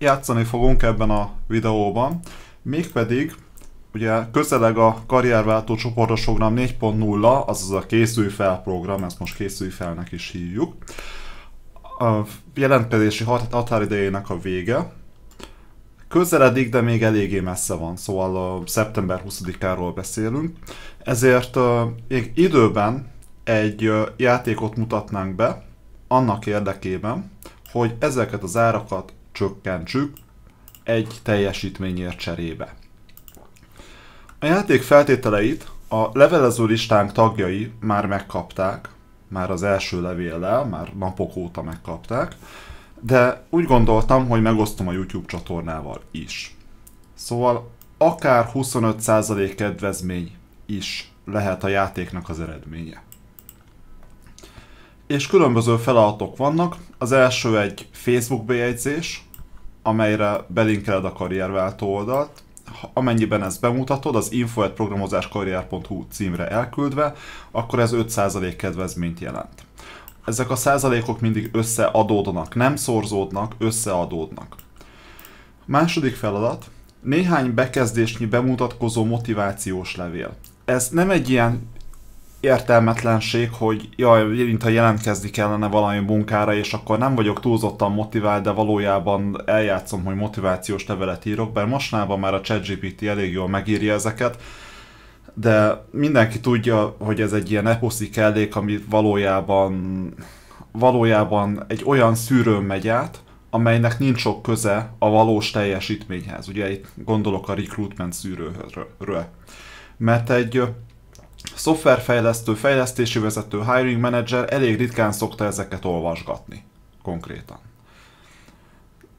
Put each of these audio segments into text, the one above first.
játszani fogunk ebben a videóban, mégpedig ugye közeleg a karrierváltó csoportos program 4.0, azaz a készülj fel program, ezt most készülj felnek is hívjuk. A jelentkezési határidejének a vége, közeledik, de még eléggé messze van, szóval a szeptember 20-áról beszélünk. Ezért még időben egy játékot mutatnánk be, annak érdekében, hogy ezeket az árakat csökkentsük egy teljesítményért cserébe. A játék feltételeit a levelező listánk tagjai már megkapták, már az első levéllel, már napok óta megkapták, de úgy gondoltam, hogy megosztom a YouTube csatornával is. Szóval akár 25% kedvezmény is lehet a játéknak az eredménye. És különböző feladatok vannak, az első egy Facebook bejegyzés, amelyre belinkeled a karrierváltó oldalt, amennyiben ezt bemutatod, az info.programozáskarrier.hu címre elküldve, akkor ez 5% kedvezményt jelent. Ezek a százalékok mindig összeadódnak, nem szorzódnak, összeadódnak. Második feladat, néhány bekezdésnyi bemutatkozó motivációs levél. Ez nem egy ilyen értelmetlenség, hogy jaj, mintha jelentkezni kellene valami munkára, és akkor nem vagyok túlzottan motivált, de valójában eljátszom, hogy motivációs levelet írok, bár mostanában már a ChatGPT elég jól megírja ezeket, de mindenki tudja, hogy ez egy ilyen eposzi kellék, ami valójában, valójában egy olyan szűrőn megy át, amelynek nincs sok köze a valós teljesítményhez. Ugye itt gondolok a recruitment szűrőről. Mert egy szoftverfejlesztő, fejlesztési vezető, hiring manager elég ritkán szokta ezeket olvasgatni konkrétan.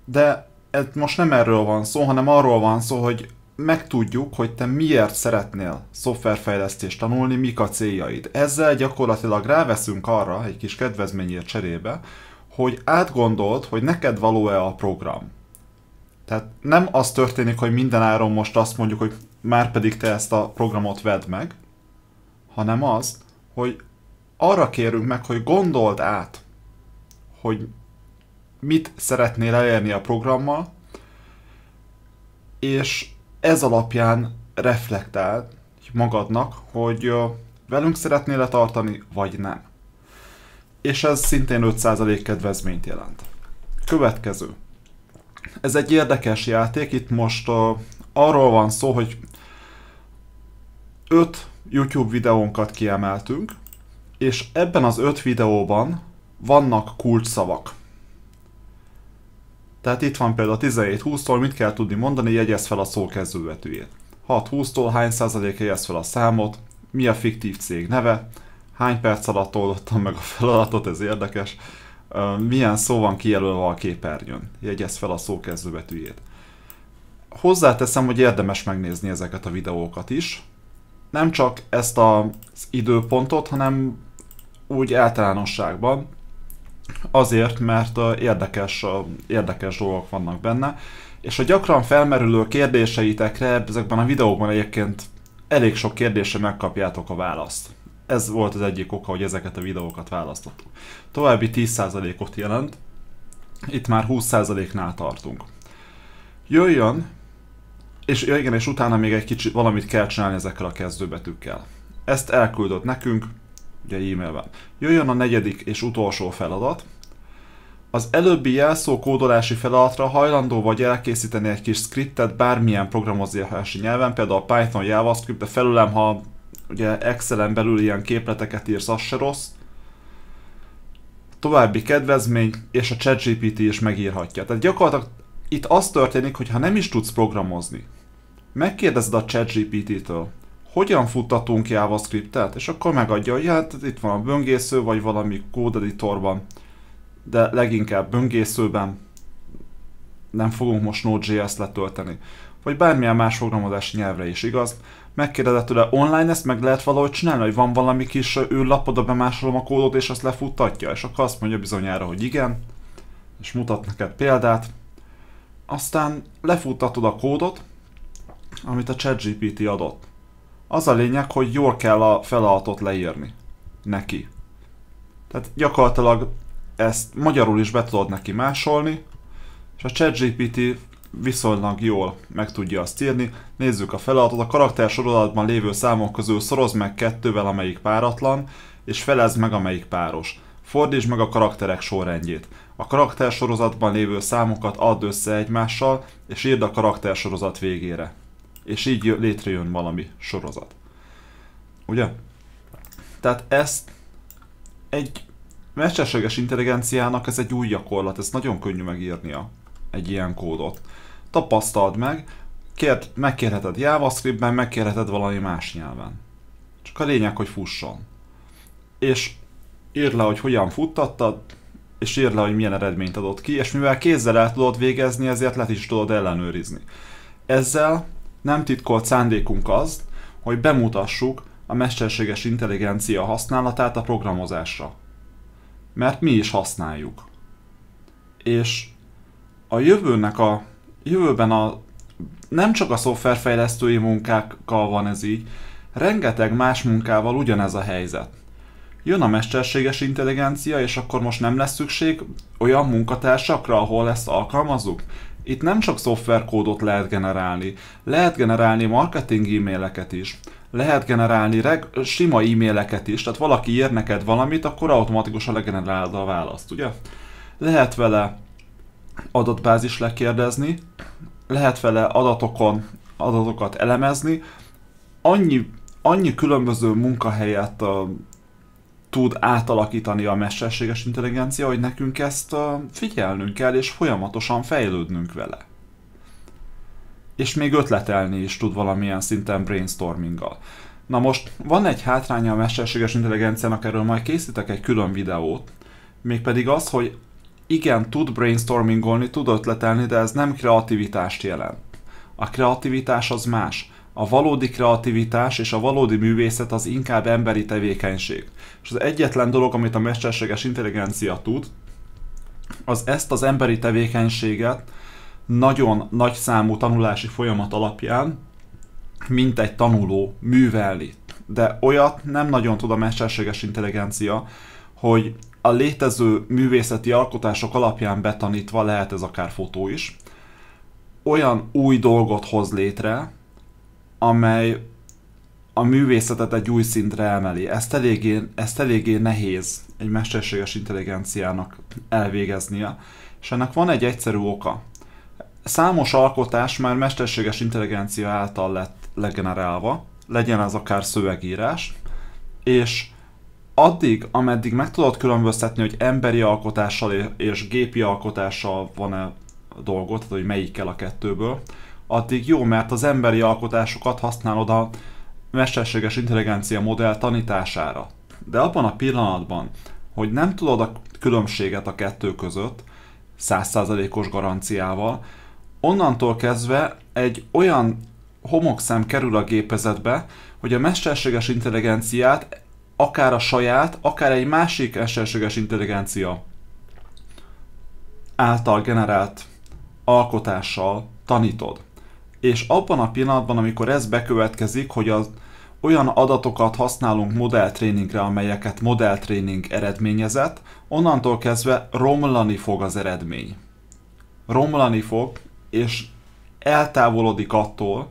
De ez most nem erről van szó, hanem arról van szó, hogy megtudjuk, hogy te miért szeretnél szoftverfejlesztést tanulni, mik a céljaid. Ezzel gyakorlatilag ráveszünk arra, egy kis kedvezményért cserébe, hogy átgondolt, hogy neked való-e a program. Tehát nem az történik, hogy minden áron most azt mondjuk, hogy már pedig te ezt a programot vedd meg, hanem az, hogy arra kérünk meg, hogy gondold át, hogy mit szeretnél elérni a programmal, és ez alapján reflektál magadnak, hogy velünk szeretnél-e tartani, vagy nem. És ez szintén 5% kedvezményt jelent. Következő. Ez egy érdekes játék, itt most uh, arról van szó, hogy 5 YouTube videónkat kiemeltünk, és ebben az 5 videóban vannak kulcsszavak. Tehát itt van például 17-20-tól mit kell tudni mondani, jegyez fel a szó kezdőbetűjét. 6-20-tól hány százalék jegyez fel a számot, mi a fiktív cég neve, hány perc alatt oldottam meg a feladatot, ez érdekes, milyen szó van kijelölve a képernyőn, jegyez fel a szó kezdőbetűjét. Hozzáteszem, hogy érdemes megnézni ezeket a videókat is, nem csak ezt az időpontot, hanem úgy általánosságban, azért, mert érdekes, érdekes dolgok vannak benne, és a gyakran felmerülő kérdéseitekre ezekben a videókban egyébként elég sok kérdésre megkapjátok a választ. Ez volt az egyik oka, hogy ezeket a videókat választottuk. További 10%-ot jelent, itt már 20%-nál tartunk. Jöjjön és ja igen, és utána még egy kicsit valamit kell csinálni ezekkel a kezdőbetűkkel. Ezt elküldött nekünk, ugye e-mailben. Jöjjön a negyedik és utolsó feladat. Az előbbi jelszó kódolási feladatra hajlandó vagy elkészíteni egy kis scriptet bármilyen programozási nyelven, például Python, JavaScript, de felülem, ha ugye Excel-en belül ilyen képleteket írsz, az se rossz. További kedvezmény, és a ChatGPT is megírhatja. Tehát gyakorlatilag itt az történik, hogy ha nem is tudsz programozni, megkérdezed a ChatGPT-től, hogyan futtatunk JavaScript-et, és akkor megadja, hogy hát itt van a böngésző, vagy valami kódeditorban, de leginkább böngészőben nem fogunk most Node.js letölteni. Vagy bármilyen más programozási nyelvre is, igaz? Megkérdezed tőle, online ezt meg lehet valahogy csinálni, hogy van valami kis űrlapod, a bemásolom a kódot, és azt lefuttatja, és akkor azt mondja bizonyára, hogy igen, és mutat neked példát, aztán lefuttatod a kódot, amit a ChatGPT adott. Az a lényeg, hogy jól kell a feladatot leírni neki. Tehát gyakorlatilag ezt magyarul is be tudod neki másolni, és a ChatGPT viszonylag jól meg tudja azt írni. Nézzük a feladatot, a karakter sorolatban lévő számok közül szoroz meg kettővel, amelyik páratlan, és felez meg, amelyik páros. Fordítsd meg a karakterek sorrendjét. A karaktersorozatban lévő számokat add össze egymással, és írd a karaktersorozat végére. És így létrejön valami sorozat. Ugye? Tehát ezt egy mesterséges intelligenciának ez egy új gyakorlat, ez nagyon könnyű megírnia egy ilyen kódot. Tapasztald meg, kérd, megkérheted JavaScriptben, megkérheted valami más nyelven. Csak a lényeg, hogy fusson. És írd le, hogy hogyan futtattad, és írd le, hogy milyen eredményt adott ki, és mivel kézzel el tudod végezni, ezért le is tudod ellenőrizni. Ezzel nem titkolt szándékunk az, hogy bemutassuk a mesterséges intelligencia használatát a programozásra. Mert mi is használjuk. És a jövőnek a jövőben a nem csak a szoftverfejlesztői munkákkal van ez így, rengeteg más munkával ugyanez a helyzet jön a mesterséges intelligencia, és akkor most nem lesz szükség olyan munkatársakra, ahol ezt alkalmazzuk? Itt nem csak szoftverkódot lehet generálni, lehet generálni marketing e-maileket is, lehet generálni reg, sima e-maileket is, tehát valaki ír neked valamit, akkor automatikusan legenerálod a választ, ugye? Lehet vele adatbázis lekérdezni, lehet vele adatokon adatokat elemezni, annyi, annyi különböző munkahelyet tud átalakítani a mesterséges intelligencia, hogy nekünk ezt figyelnünk kell, és folyamatosan fejlődnünk vele. És még ötletelni is tud valamilyen szinten brainstorminggal. Na most van egy hátránya a mesterséges intelligenciának, erről majd készítek egy külön videót, mégpedig az, hogy igen, tud brainstormingolni, tud ötletelni, de ez nem kreativitást jelent. A kreativitás az más a valódi kreativitás és a valódi művészet az inkább emberi tevékenység. És az egyetlen dolog, amit a mesterséges intelligencia tud, az ezt az emberi tevékenységet nagyon nagy számú tanulási folyamat alapján, mint egy tanuló művelni. De olyat nem nagyon tud a mesterséges intelligencia, hogy a létező művészeti alkotások alapján betanítva lehet ez akár fotó is, olyan új dolgot hoz létre, amely a művészetet egy új szintre emeli. Ezt eléggé, ezt eléggé nehéz egy mesterséges intelligenciának elvégeznie, és ennek van egy egyszerű oka. Számos alkotás már mesterséges intelligencia által lett legenerálva, legyen az akár szövegírás, és addig, ameddig meg tudod különböztetni, hogy emberi alkotással és gépi alkotással van-e dolgot, tehát hogy melyikkel a kettőből, addig jó, mert az emberi alkotásokat használod a mesterséges intelligencia modell tanítására. De abban a pillanatban, hogy nem tudod a különbséget a kettő között, százszázalékos garanciával, onnantól kezdve egy olyan homokszem kerül a gépezetbe, hogy a mesterséges intelligenciát akár a saját, akár egy másik mesterséges intelligencia által generált alkotással tanítod és abban a pillanatban, amikor ez bekövetkezik, hogy az olyan adatokat használunk modelltréningre, amelyeket modelltréning eredményezett, onnantól kezdve romlani fog az eredmény. Romlani fog, és eltávolodik attól,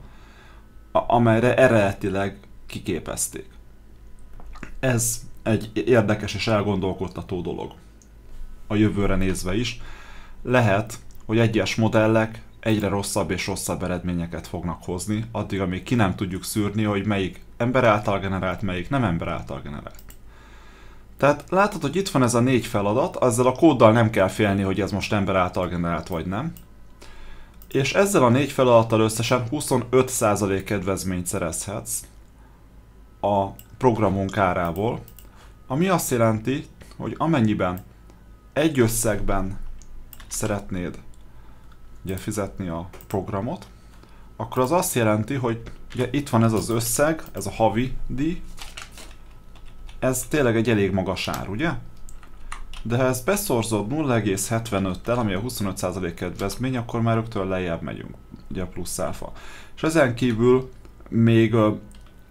amelyre eredetileg kiképezték. Ez egy érdekes és elgondolkodtató dolog. A jövőre nézve is. Lehet, hogy egyes modellek egyre rosszabb és rosszabb eredményeket fognak hozni, addig, amíg ki nem tudjuk szűrni, hogy melyik ember által generált, melyik nem ember által generált. Tehát látod, hogy itt van ez a négy feladat, ezzel a kóddal nem kell félni, hogy ez most ember által generált vagy nem. És ezzel a négy feladattal összesen 25% kedvezményt szerezhetsz a programunk árából, ami azt jelenti, hogy amennyiben egy összegben szeretnéd ugye, fizetni a programot, akkor az azt jelenti, hogy ugye itt van ez az összeg, ez a havi díj, ez tényleg egy elég magas ár, ugye? De ha ezt beszorzod 0,75-tel, ami a 25% kedvezmény, akkor már rögtön lejjebb megyünk, ugye a plusz áfa. És ezen kívül még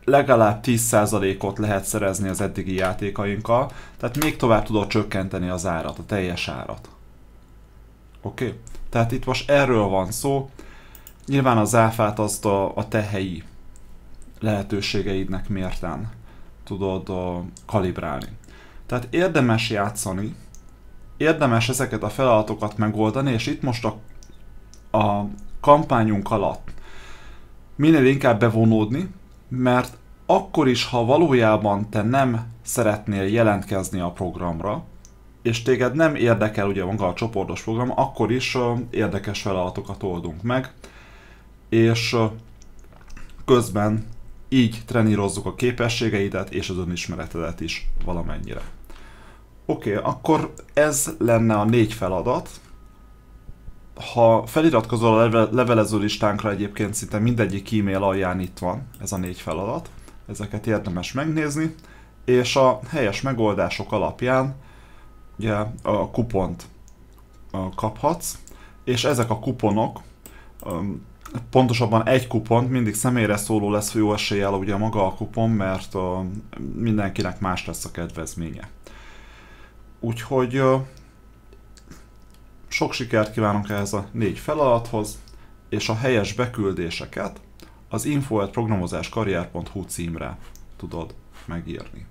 legalább 10%-ot lehet szerezni az eddigi játékainkkal, tehát még tovább tudod csökkenteni az árat, a teljes árat. Oké? Okay? Tehát itt most erről van szó. Nyilván az áfát azt a, a te helyi lehetőségeidnek mérten tudod a, kalibrálni. Tehát érdemes játszani, érdemes ezeket a feladatokat megoldani, és itt most a, a kampányunk alatt minél inkább bevonódni, mert akkor is, ha valójában te nem szeretnél jelentkezni a programra, és téged nem érdekel ugye maga a csoportos program, akkor is érdekes feladatokat oldunk meg, és közben így trenírozzuk a képességeidet és az önismeretedet is valamennyire. Oké, okay, akkor ez lenne a négy feladat. Ha feliratkozol a levelező listánkra egyébként szinte mindegyik e-mail alján itt van ez a négy feladat. Ezeket érdemes megnézni, és a helyes megoldások alapján ugye a kupont kaphatsz, és ezek a kuponok, pontosabban egy kupont mindig személyre szóló lesz jó eséllyel ugye maga a kupon, mert mindenkinek más lesz a kedvezménye. Úgyhogy sok sikert kívánunk ehhez a négy feladathoz, és a helyes beküldéseket az info.programozáskarrier.hu címre tudod megírni.